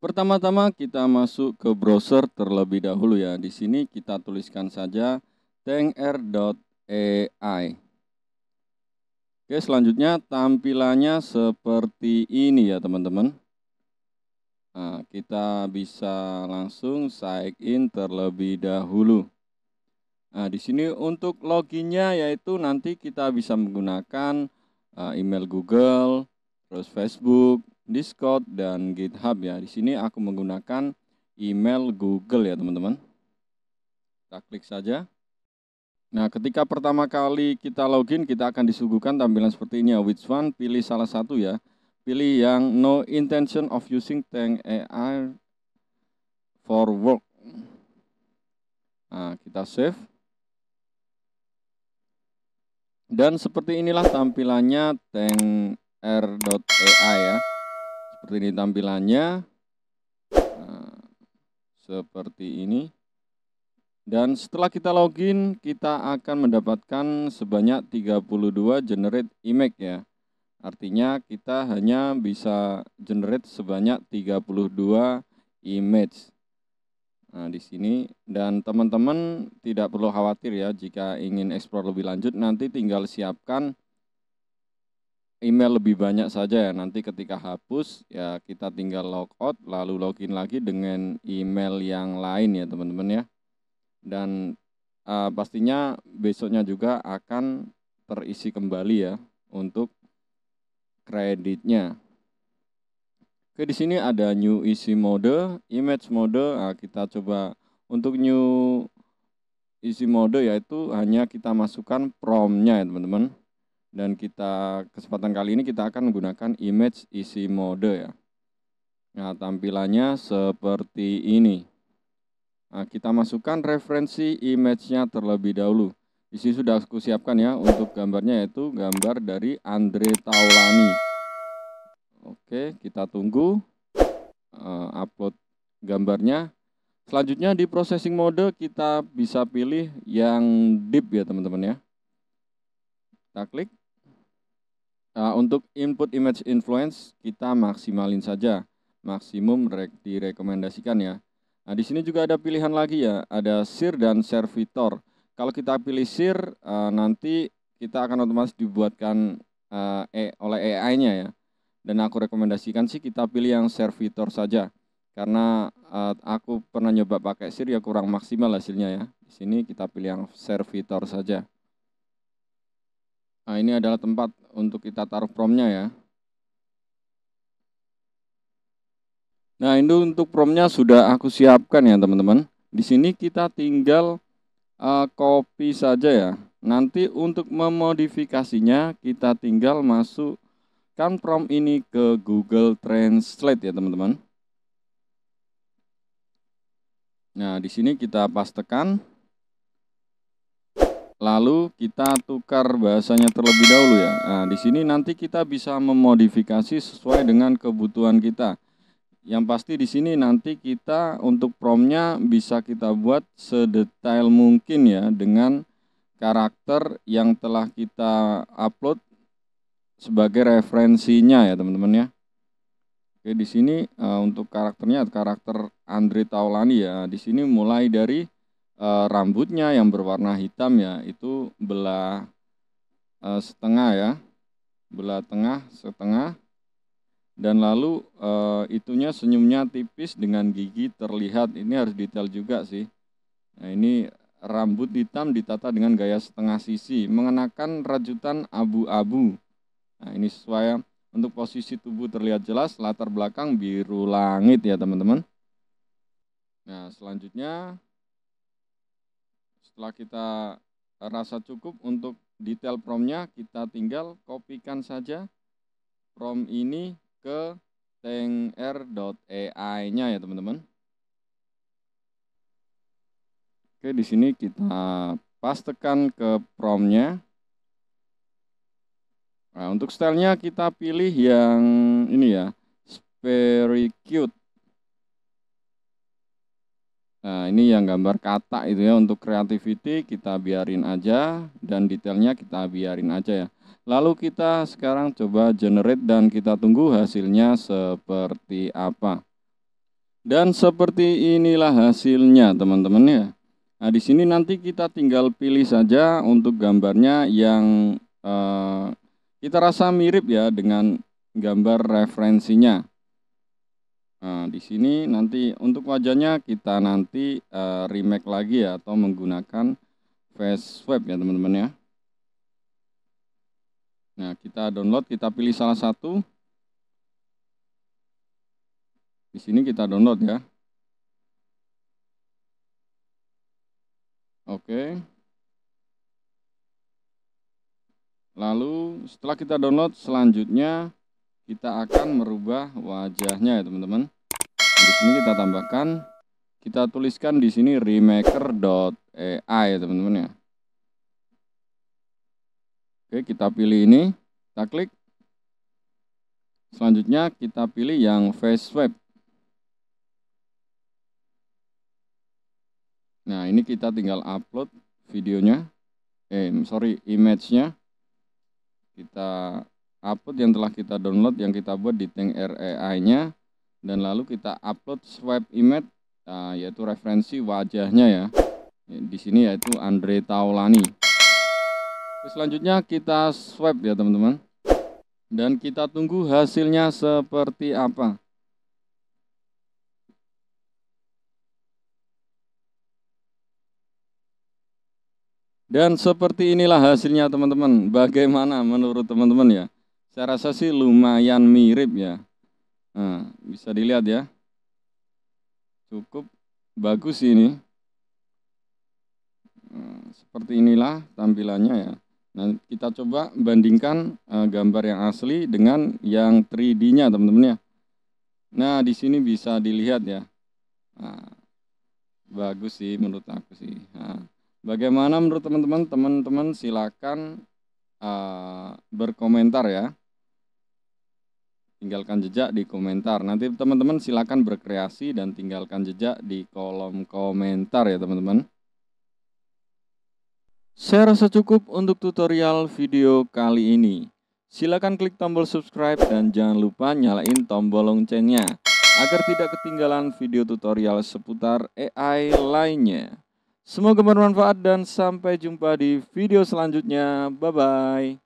Pertama-tama kita masuk ke browser terlebih dahulu ya. Di sini kita tuliskan saja tankr.ai Oke, selanjutnya tampilannya seperti ini ya, teman-teman. Nah, kita bisa langsung sign in terlebih dahulu. Nah, di sini untuk loginnya yaitu nanti kita bisa menggunakan eh, email Google, terus Facebook, Discord dan GitHub ya. Di sini aku menggunakan email Google ya, teman-teman. Kita klik saja. Nah, ketika pertama kali kita login, kita akan disuguhkan tampilan seperti ini ya. Which one? Pilih salah satu ya. Pilih yang no intention of using Tank AI for work. Nah, kita save. Dan seperti inilah tampilannya tank r.ai ya. Seperti ini tampilannya. Nah, seperti ini. Dan setelah kita login, kita akan mendapatkan sebanyak 32 generate image ya. Artinya kita hanya bisa generate sebanyak 32 image. Nah, di sini dan teman-teman tidak perlu khawatir ya jika ingin eksplor lebih lanjut nanti tinggal siapkan email lebih banyak saja ya. Nanti ketika hapus ya kita tinggal logout lalu login lagi dengan email yang lain ya teman-teman ya. Dan uh, pastinya besoknya juga akan terisi kembali ya untuk kreditnya. Oke, di sini ada new isi mode, image mode. Nah, kita coba untuk new isi mode yaitu hanya kita masukkan promnya ya teman-teman. Dan kita kesempatan kali ini kita akan menggunakan image isi mode ya. Nah, tampilannya seperti ini. Nah, kita masukkan referensi image-nya terlebih dahulu. Di sini sudah aku siapkan ya untuk gambarnya yaitu gambar dari Andre Taulani. Oke, kita tunggu uh, upload gambarnya. Selanjutnya di processing mode kita bisa pilih yang deep ya teman-teman ya. Kita klik. Nah, untuk input image influence kita maksimalin saja, maksimum direkomendasikan ya. Nah, di sini juga ada pilihan lagi ya, ada sir dan servitor. Kalau kita pilih sir, uh, nanti kita akan otomatis dibuatkan uh, e, oleh AI-nya ya. Dan aku rekomendasikan sih kita pilih yang servitor saja. Karena uh, aku pernah nyoba pakai sir ya kurang maksimal hasilnya ya. Di sini kita pilih yang servitor saja. Nah, ini adalah tempat untuk kita taruh promnya ya. Nah, ini untuk promnya sudah aku siapkan ya, teman-teman. Di sini kita tinggal uh, copy saja ya. Nanti untuk memodifikasinya kita tinggal masuk Kan prompt ini ke Google Translate ya teman-teman. Nah, di sini kita pastekan. Lalu kita tukar bahasanya terlebih dahulu ya. Nah, di sini nanti kita bisa memodifikasi sesuai dengan kebutuhan kita. Yang pasti di sini nanti kita untuk promnya bisa kita buat sedetail mungkin ya dengan karakter yang telah kita upload sebagai referensinya ya teman-teman ya. Oke di sini uh, untuk karakternya karakter Andre Taulani ya. Di sini mulai dari uh, rambutnya yang berwarna hitam ya itu belah uh, setengah ya, belah tengah setengah dan lalu uh, itunya senyumnya tipis dengan gigi terlihat ini harus detail juga sih. Nah ini rambut hitam ditata dengan gaya setengah sisi mengenakan rajutan abu-abu Nah, ini sesuai ya. untuk posisi tubuh terlihat jelas, latar belakang biru langit ya teman-teman. Nah, selanjutnya setelah kita rasa cukup untuk detail promnya, kita tinggal kopikan saja prom ini ke tengr.ai-nya ya teman-teman. Oke, di sini kita pastekan ke promnya. Nah, untuk stylenya kita pilih yang ini ya, very cute. Nah, ini yang gambar kata itu ya untuk creativity kita biarin aja dan detailnya kita biarin aja ya. Lalu kita sekarang coba generate dan kita tunggu hasilnya seperti apa. Dan seperti inilah hasilnya teman-teman ya. Nah, di sini nanti kita tinggal pilih saja untuk gambarnya yang eh, kita rasa mirip ya dengan gambar referensinya. Nah, di sini nanti untuk wajahnya kita nanti uh, remake lagi ya atau menggunakan face swap ya teman-teman ya. Nah, kita download, kita pilih salah satu. Di sini kita download ya. setelah kita download selanjutnya kita akan merubah wajahnya ya teman-teman di sini kita tambahkan kita tuliskan di sini remaker.ai ya teman-teman ya Oke kita pilih ini kita klik selanjutnya kita pilih yang face swap nah ini kita tinggal upload videonya eh sorry image-nya kita upload yang telah kita download yang kita buat di tank REI nya dan lalu kita upload swipe image uh, yaitu referensi wajahnya ya. ya di sini yaitu Andre Taulani selanjutnya kita swipe ya teman-teman dan kita tunggu hasilnya seperti apa Dan seperti inilah hasilnya teman-teman. Bagaimana menurut teman-teman ya? Saya rasa sih lumayan mirip ya. Nah, bisa dilihat ya. Cukup bagus ini. Nah, seperti inilah tampilannya ya. Nah, kita coba bandingkan eh, gambar yang asli dengan yang 3D-nya teman-teman ya. Nah, di sini bisa dilihat ya. Nah, bagus sih menurut aku sih. Nah. Bagaimana menurut teman-teman? Teman-teman silakan uh, berkomentar ya. Tinggalkan jejak di komentar. Nanti teman-teman silakan berkreasi dan tinggalkan jejak di kolom komentar ya teman-teman. Saya rasa cukup untuk tutorial video kali ini. Silakan klik tombol subscribe dan jangan lupa nyalain tombol loncengnya agar tidak ketinggalan video tutorial seputar AI lainnya. Semoga bermanfaat dan sampai jumpa di video selanjutnya. Bye bye.